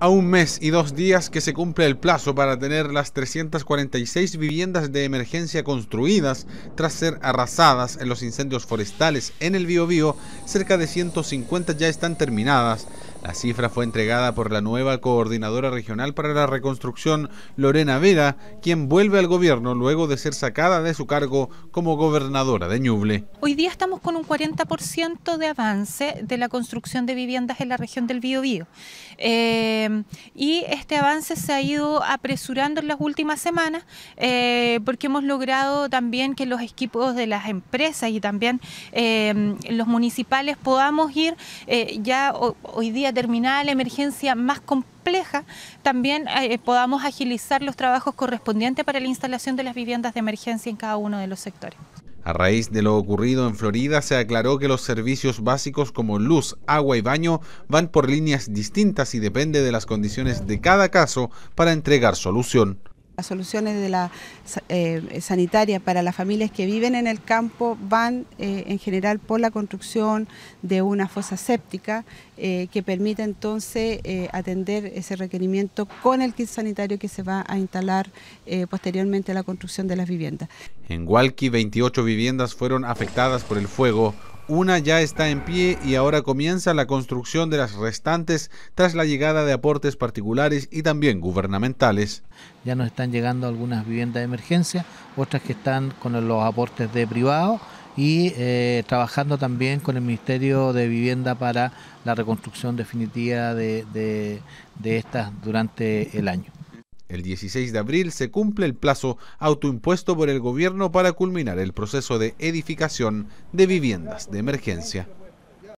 a un mes y dos días que se cumple el plazo para tener las 346 viviendas de emergencia construidas tras ser arrasadas en los incendios forestales en el Biobío cerca de 150 ya están terminadas. La cifra fue entregada por la nueva coordinadora regional para la reconstrucción, Lorena Vera, quien vuelve al gobierno luego de ser sacada de su cargo como gobernadora de Ñuble. Hoy día estamos con un 40% de avance de la construcción de viviendas en la región del Bío Bío. Eh, y este avance se ha ido apresurando en las últimas semanas eh, porque hemos logrado también que los equipos de las empresas y también eh, los municipales podamos ir eh, ya hoy día terminada la emergencia más compleja, también eh, podamos agilizar los trabajos correspondientes para la instalación de las viviendas de emergencia en cada uno de los sectores. A raíz de lo ocurrido en Florida, se aclaró que los servicios básicos como luz, agua y baño van por líneas distintas y depende de las condiciones de cada caso para entregar solución. Las soluciones de la eh, sanitaria para las familias que viven en el campo van eh, en general por la construcción de una fosa séptica eh, que permite entonces atender ese requerimiento con el kit sanitario que se va a instalar posteriormente a la construcción de las viviendas. En Hualqui, 28 viviendas fueron afectadas por el fuego, una ya está en pie y ahora comienza la construcción de las restantes tras la llegada de aportes particulares y también gubernamentales. Ya nos están llegando algunas viviendas de emergencia, otras que están con los aportes de privado y eh, trabajando también con el Ministerio de Vivienda para la reconstrucción definitiva de estas durante el año. El 16 de abril se cumple el plazo autoimpuesto por el gobierno para culminar el proceso de edificación de viviendas de emergencia.